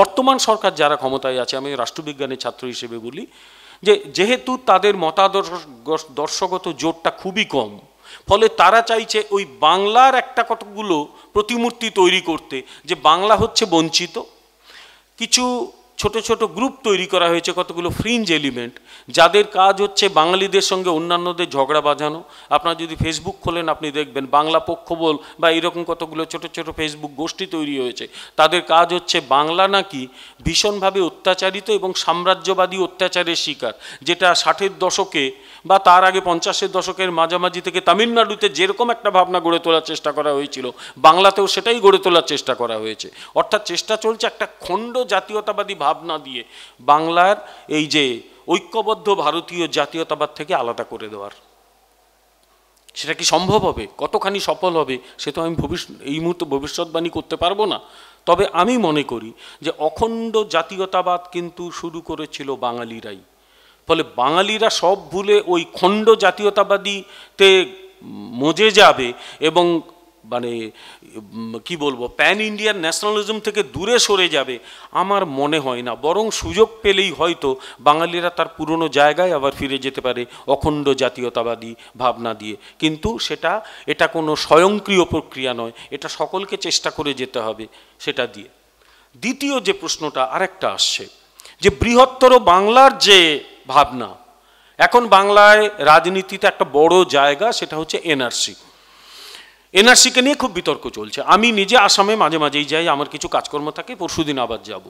বর্তমান সরকার যারা ক্ষমতায় আছে আমি রাষ্ট্রবিজ্ঞানের ছাত্র হিসেবে বলি যে যেহেতু তাদের মতাদর্শ দর্শগত জোরটা খুবই কম ফলে তারা চাইছে ওই বাংলার একটা কতগুলো প্রতিমূর্তি তৈরি করতে যে বাংলা হচ্ছে বঞ্চিত কিছু ছোট ছোট গ্রুপ তৈরি করা হয়েছে কতগুলো ফ্রিঞ্জ এলিমেন্ট যাদের কাজ হচ্ছে বাঙালিদের সঙ্গে অন্যান্যদের ঝগড়া বাঁধানো আপনারা যদি ফেসবুক খোলেন আপনি দেখবেন বাংলা বল বা এরকম কতগুলো ছোট ছোট ফেসবুক গোষ্ঠী তৈরি হয়েছে তাদের কাজ হচ্ছে বাংলা নাকি ভীষণভাবে অত্যাচারিত এবং সাম্রাজ্যবাদী অত্যাচারের শিকার যেটা ষাটের দশকে বা তার আগে পঞ্চাশের দশকের মাঝামাঝি থেকে তামিলনাড়ুতে যেরকম একটা ভাবনা গড়ে তোলার চেষ্টা করা হয়েছিল বাংলাতেও সেটাই গড়ে তোলার চেষ্টা করা হয়েছে অর্থাৎ চেষ্টা চলছে একটা খণ্ড জাতীয়তাবাদী ভাবনা দিয়ে বাংলার এই যে ঐক্যবদ্ধ ভারতীয় জাতীয়তাবাদ থেকে আলাদা করে দেওয়ার সেটা কি সম্ভব হবে কতখানি সফল হবে সে তো আমি ভবিষ্য এই মুহূর্তে ভবিষ্যৎবাণী করতে পারবো না তবে আমি মনে করি যে অখণ্ড জাতীয়তাবাদ কিন্তু শুরু করেছিল বাঙালিরাই ফলে বাঙালিরা সব ভুলে ওই খণ্ড জাতীয়তাবাদীতে মজে যাবে এবং মানে কি বলবো প্যান ইন্ডিয়ান ন্যাশনালিজম থেকে দূরে সরে যাবে আমার মনে হয় না বরং সুযোগ পেলেই হয়তো বাঙালিরা তার পুরনো জায়গায় আবার ফিরে যেতে পারে অখণ্ড জাতীয়তাবাদী ভাবনা দিয়ে কিন্তু সেটা এটা কোনো স্বয়ংক্রিয় প্রক্রিয়া নয় এটা সকলকে চেষ্টা করে যেতে হবে সেটা দিয়ে দ্বিতীয় যে প্রশ্নটা আরেকটা আসছে যে বৃহত্তর বাংলার যে ভাবনা এখন বাংলায় রাজনীতিতে একটা বড় জায়গা সেটা হচ্ছে এনআরসি এনআরসিকে নিয়ে খুব বিতর্ক চলছে আমি নিজে আসামে মাঝে মাঝেই যাই আমার কিছু কাজকর্ম থাকে পরশুদিন আবার যাব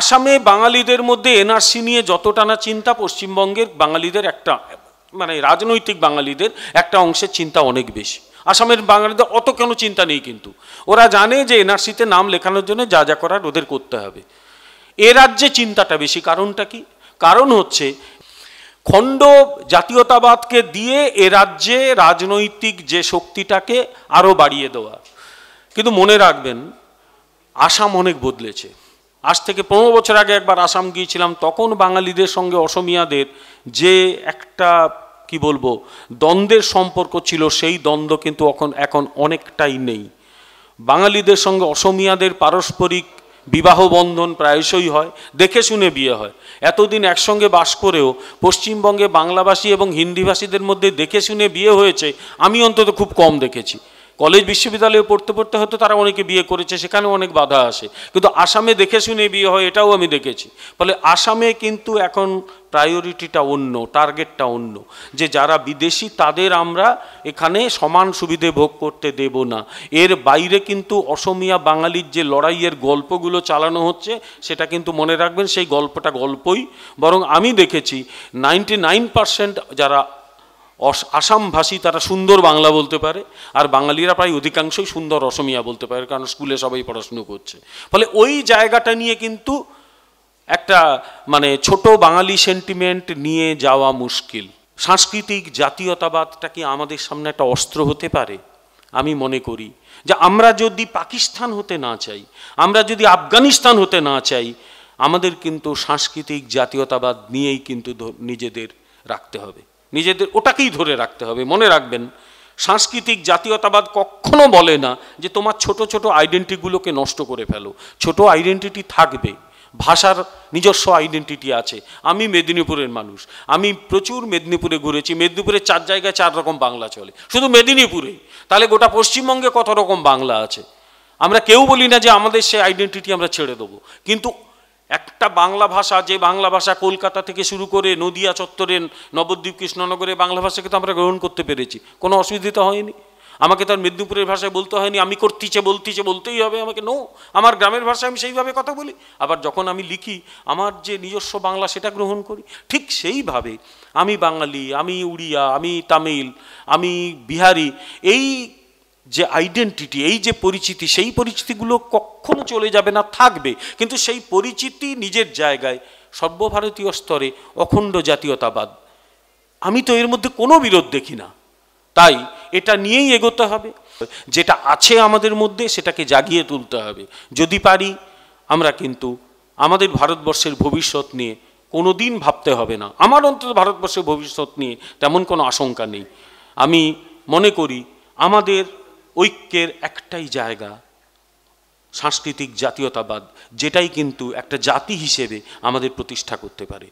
আসামে বাঙালিদের মধ্যে এনআরসি নিয়ে যতটা না চিন্তা পশ্চিমবঙ্গের বাঙালিদের একটা মানে রাজনৈতিক বাঙালিদের একটা অংশের চিন্তা অনেক বেশি আসামের বাঙালিদের অত কোনো চিন্তা নেই কিন্তু ওরা জানে যে এনআরসিতে নাম লেখানোর জন্য যা যা করার ওদের করতে হবে এ রাজ্যে চিন্তাটা বেশি কারণটা কি কারণ হচ্ছে খণ্ড জাতীয়তাবাদকে দিয়ে এ রাজ্যে রাজনৈতিক যে শক্তিটাকে আরও বাড়িয়ে দেওয়া কিন্তু মনে রাখবেন আসাম অনেক বদলেছে আজ থেকে পনেরো বছর আগে একবার আসাম গিয়েছিলাম তখন বাঙালিদের সঙ্গে অসমিয়াদের যে একটা কি বলবো দ্বন্দ্বের সম্পর্ক ছিল সেই দ্বন্দ্ব কিন্তু এখন এখন অনেকটাই নেই বাঙালিদের সঙ্গে অসমিয়াদের পারস্পরিক বিবাহ বন্ধন প্রায়শই হয় দেখে শুনে বিয়ে হয় এতদিন একসঙ্গে বাস করেও পশ্চিমবঙ্গে বাংলাভাষী এবং হিন্দিভাষীদের মধ্যে দেখে শুনে বিয়ে হয়েছে আমি অন্তত খুব কম দেখেছি কলেজ বিশ্ববিদ্যালয়ে পড়তে পড়তে হয়তো তারা অনেকে বিয়ে করেছে সেখানেও অনেক বাধা আসে কিন্তু আসামে দেখে শুনে বিয়ে হয় এটাও আমি দেখেছি ফলে আসামে কিন্তু এখন প্রায়োরিটিটা অন্য টার্গেটটা অন্য যে যারা বিদেশি তাদের আমরা এখানে সমান সুবিধে ভোগ করতে দেব না এর বাইরে কিন্তু অসমিয়া বাঙালির যে লড়াইয়ের গল্পগুলো চালানো হচ্ছে সেটা কিন্তু মনে রাখবেন সেই গল্পটা গল্পই বরং আমি দেখেছি নাইনটি যারা আসামভাষী তারা সুন্দর বাংলা বলতে পারে আর বাঙালিরা প্রায় অধিকাংশই সুন্দর অসমিয়া বলতে পারে কারণ স্কুলে সবাই পড়াশুনো করছে ফলে ওই জায়গাটা নিয়ে কিন্তু একটা মানে ছোট বাঙালি সেন্টিমেন্ট নিয়ে যাওয়া মুশকিল সাংস্কৃতিক জাতীয়তাবাদটা কি আমাদের সামনে একটা অস্ত্র হতে পারে আমি মনে করি যে আমরা যদি পাকিস্তান হতে না চাই আমরা যদি আফগানিস্তান হতে না চাই আমাদের কিন্তু সাংস্কৃতিক জাতীয়তাবাদ নিয়েই কিন্তু নিজেদের রাখতে হবে নিজেদের ওটাকেই ধরে রাখতে হবে মনে রাখবেন সাংস্কৃতিক জাতীয়তাবাদ কখনো বলে না যে তোমার ছোট ছোট আইডেন্টিটিগুলোকে নষ্ট করে ফেলো ছোট আইডেন্টিটি থাকবে ভাষার নিজস্ব আইডেন্টিটি আছে আমি মেদিনীপুরের মানুষ আমি প্রচুর মেদিনীপুরে ঘুরেছি মেদিনীপুরে চার জায়গায় চার রকম বাংলা চলে শুধু মেদিনীপুরে তাহলে গোটা পশ্চিমবঙ্গে কত রকম বাংলা আছে আমরা কেউ বলি না যে আমাদের সেই আইডেন্টিটি আমরা ছেড়ে দেবো কিন্তু একটা বাংলা ভাষা যে বাংলা ভাষা কলকাতা থেকে শুরু করে নদিয়া চত্বরে নবদ্বীপ কৃষ্ণনগরে বাংলা ভাষাকে তো আমরা গ্রহণ করতে পেরেছি কোনো অসুবিধা হয়নি আমাকে তার মেদিনীপুরের ভাষায় বলতে হয়নি আমি করতিছে বলতিছে বলতেই হবে আমাকে নো আমার গ্রামের ভাষায় আমি সেইভাবে কথা বলি আবার যখন আমি লিখি আমার যে নিজস্ব বাংলা সেটা গ্রহণ করি ঠিক সেইভাবে আমি বাঙালি আমি উড়িয়া আমি তামিল আমি বিহারি এই যে আইডেন্টিটি এই যে পরিচিতি সেই পরিচিতিগুলো কখনো চলে যাবে না থাকবে কিন্তু সেই পরিচিতি নিজের জায়গায় সর্বভারতীয় স্তরে অখণ্ড জাতীয়তাবাদ আমি তো এর মধ্যে কোনো বিরোধ দেখি না তাই এটা নিয়েই এগোতে হবে যেটা আছে আমাদের মধ্যে সেটাকে জাগিয়ে তুলতে হবে যদি পারি আমরা কিন্তু আমাদের ভারতবর্ষের ভবিষ্যৎ নিয়ে কোনো দিন ভাবতে হবে না আমার অন্তত ভারতবর্ষের ভবিষ্যৎ নিয়ে তেমন কোনো আশঙ্কা নেই আমি মনে করি আমাদের ঐক্যের একটাই জায়গা সাংস্কৃতিক জাতীয়তাবাদ যেটাই কিন্তু একটা জাতি হিসেবে আমাদের প্রতিষ্ঠা করতে পারে